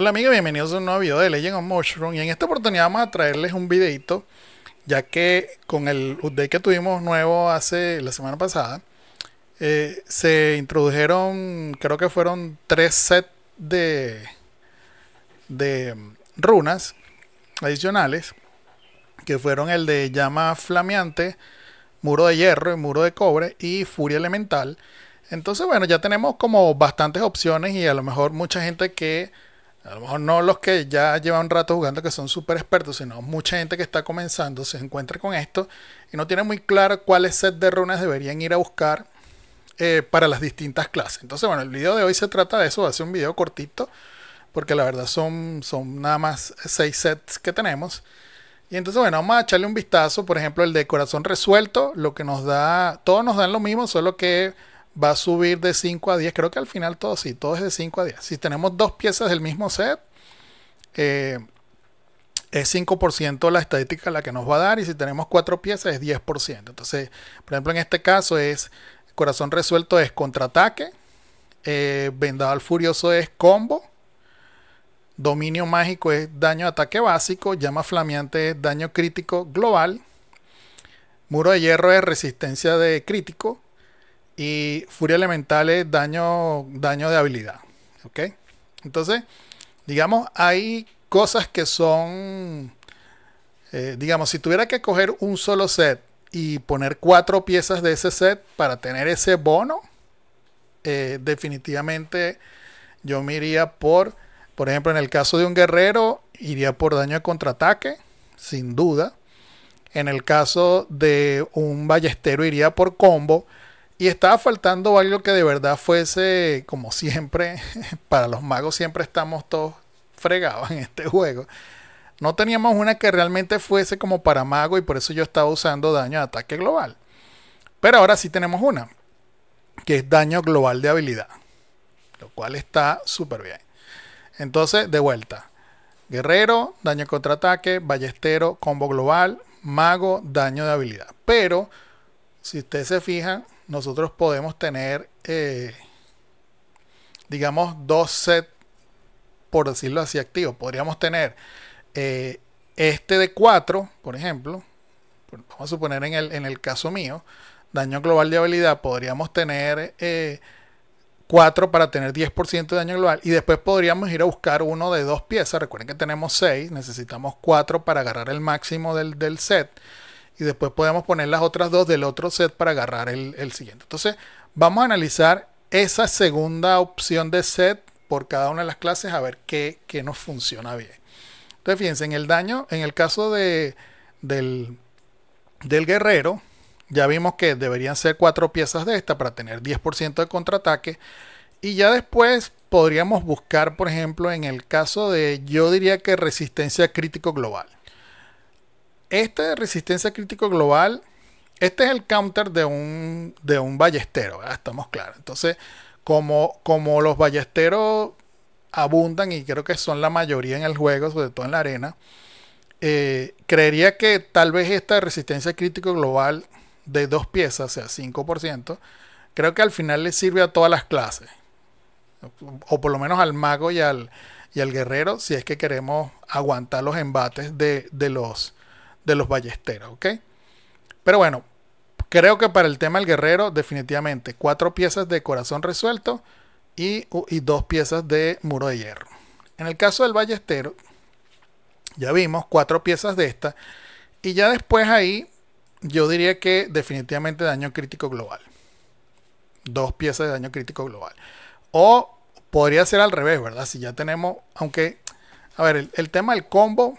Hola amigos, bienvenidos a un nuevo video de Legend of Mushroom y en esta oportunidad vamos a traerles un videito ya que con el update que tuvimos nuevo hace la semana pasada eh, se introdujeron creo que fueron tres sets de, de mm, runas adicionales que fueron el de llama flameante, muro de hierro, y muro de cobre y furia elemental. Entonces bueno, ya tenemos como bastantes opciones y a lo mejor mucha gente que a lo mejor no los que ya llevan un rato jugando que son súper expertos, sino mucha gente que está comenzando se encuentra con esto y no tiene muy claro cuáles sets de runas deberían ir a buscar eh, para las distintas clases. Entonces, bueno, el video de hoy se trata de eso, va a ser un video cortito, porque la verdad son, son nada más seis sets que tenemos. Y entonces, bueno, vamos a echarle un vistazo, por ejemplo, el de corazón resuelto, lo que nos da, todos nos dan lo mismo, solo que va a subir de 5 a 10. Creo que al final todo sí, todo es de 5 a 10. Si tenemos dos piezas del mismo set, eh, es 5% la estadística la que nos va a dar y si tenemos cuatro piezas es 10%. Entonces, por ejemplo, en este caso es corazón resuelto es contraataque, eh, vendado al furioso es combo, dominio mágico es daño ataque básico, llama flameante es daño crítico global, muro de hierro es resistencia de crítico, y furia elemental es daño, daño de habilidad. ¿Ok? Entonces, digamos, hay cosas que son, eh, digamos, si tuviera que coger un solo set y poner cuatro piezas de ese set para tener ese bono, eh, definitivamente yo me iría por, por ejemplo, en el caso de un guerrero, iría por daño de contraataque, sin duda. En el caso de un ballestero, iría por combo. Y estaba faltando algo que de verdad fuese, como siempre, para los magos siempre estamos todos fregados en este juego. No teníamos una que realmente fuese como para mago y por eso yo estaba usando daño de ataque global. Pero ahora sí tenemos una, que es daño global de habilidad, lo cual está súper bien. Entonces, de vuelta. Guerrero, daño contraataque, ballestero, combo global, mago, daño de habilidad. Pero, si ustedes se fijan, nosotros podemos tener, eh, digamos, dos sets, por decirlo así, activos. Podríamos tener eh, este de 4, por ejemplo, vamos a suponer en el, caso mío, daño global de habilidad, podríamos tener 4 eh, para tener 10% de daño global y después podríamos ir a buscar uno de dos piezas. Recuerden que tenemos 6, necesitamos 4 para agarrar el máximo del set y después podemos poner las otras dos del otro set para agarrar el, siguiente. Entonces vamos a analizar esa segunda opción de set por cada una de las clases a ver qué, nos funciona bien. Entonces fíjense, en el daño, en el caso de, del, del guerrero, ya vimos que deberían ser cuatro piezas de esta para tener 10% de contraataque. Y ya después podríamos buscar, por ejemplo, en el caso de, yo diría que resistencia crítico global esta resistencia crítico global, este es el counter de un, de un ballestero, estamos claros. Entonces, como, como los ballesteros abundan y creo que son la mayoría en el juego, sobre todo en la arena, eh, creería que tal vez esta resistencia crítico global de dos piezas, o sea, 5%, creo que al final le sirve a todas las clases. O por lo menos al mago y al, y al guerrero, si es que queremos aguantar los embates de, de los de los ballesteros, ¿ok? Pero bueno, creo que para el tema del guerrero, definitivamente, cuatro piezas de corazón resuelto y, dos piezas de muro de hierro. En el caso del ballestero, ya vimos cuatro piezas de esta. Y ya después ahí, yo diría que definitivamente daño crítico global. Dos piezas de daño crítico global. O podría ser al revés, ¿verdad? Si ya tenemos, aunque, a ver, el, el tema del combo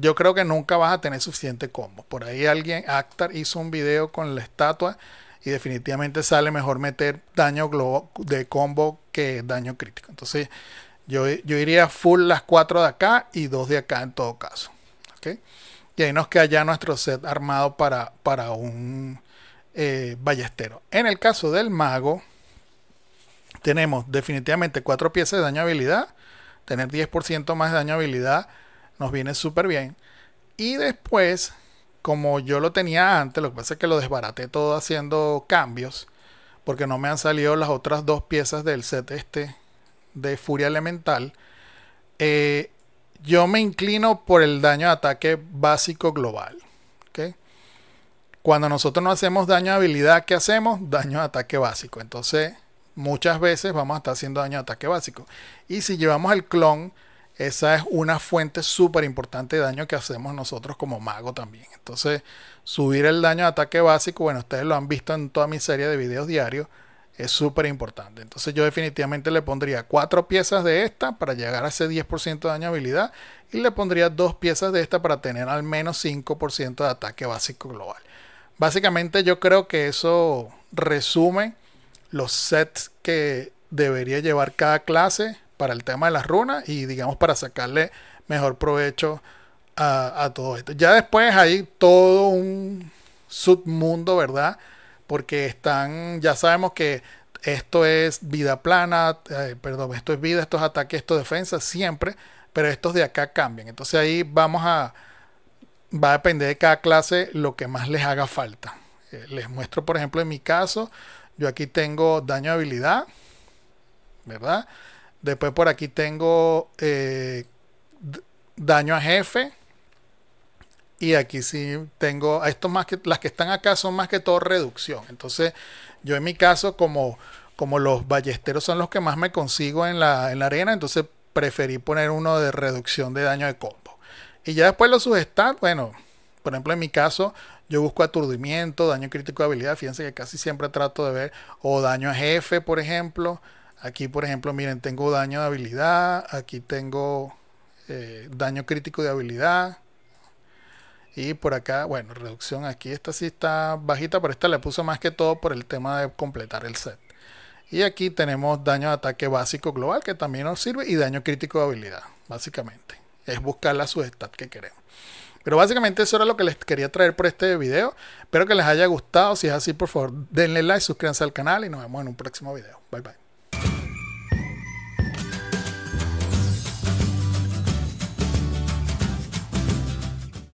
yo creo que nunca vas a tener suficiente combo. Por ahí alguien, Actar, hizo un video con la estatua y definitivamente sale mejor meter daño globo de combo que daño crítico. Entonces yo, yo iría full las 4 de acá y dos de acá en todo caso. ¿okay? Y ahí nos queda ya nuestro set armado para, para un eh, ballestero. En el caso del mago, tenemos definitivamente 4 piezas de daño habilidad, tener 10% más de daño habilidad nos viene súper bien. Y después, como yo lo tenía antes, lo que pasa es que lo desbaraté todo haciendo cambios, porque no me han salido las otras dos piezas del set este de Furia Elemental. Eh, yo me inclino por el daño de ataque básico global. Cuando nosotros no hacemos daño de habilidad, ¿qué hacemos? Daño de ataque básico. Entonces, muchas veces vamos a estar haciendo daño de ataque básico. Y si llevamos el clon esa es una fuente súper importante de daño que hacemos nosotros como mago también. Entonces, subir el daño de ataque básico, bueno, ustedes lo han visto en toda mi serie de videos diarios, es súper importante. Entonces, yo definitivamente le pondría cuatro piezas de esta para llegar a ese 10% de daño habilidad y le pondría dos piezas de esta para tener al menos 5% de ataque básico global. Básicamente, yo creo que eso resume los sets que debería llevar cada clase para el tema de las runas y digamos para sacarle mejor provecho a, todo esto. Ya después hay todo un submundo, ¿verdad? Porque están, ya sabemos que esto es vida plana, eh, perdón, esto es vida, estos ataques, ataque, esto defensa, siempre, pero estos de acá cambian. Entonces ahí vamos a, va a depender de cada clase lo que más les haga falta. Eh, les muestro, por ejemplo, en mi caso, yo aquí tengo daño de habilidad, ¿verdad? Después por aquí tengo eh, daño a jefe. Y aquí sí tengo, estos más que, las que están acá son más que todo reducción. Entonces, yo en mi caso, como, como los ballesteros son los que más me consigo en la, arena, entonces preferí poner uno de reducción de daño de combo. Y ya después los substats, bueno, por ejemplo, en mi caso, yo busco aturdimiento, daño crítico de habilidad, fíjense que casi siempre trato de ver, o daño a jefe, por ejemplo. Aquí, por ejemplo, miren, tengo daño de habilidad, aquí tengo eh, daño crítico de habilidad. Y por acá, bueno, reducción aquí, esta sí está bajita, pero esta le puse más que todo por el tema de completar el set. Y aquí tenemos daño de ataque básico global, que también nos sirve, y daño crítico de habilidad, básicamente. Es buscar la subestad que queremos. Pero básicamente eso era lo que les quería traer por este video. Espero que les haya gustado. Si es así, por favor, denle like, suscríbanse al canal y nos vemos en un próximo video. Bye bye.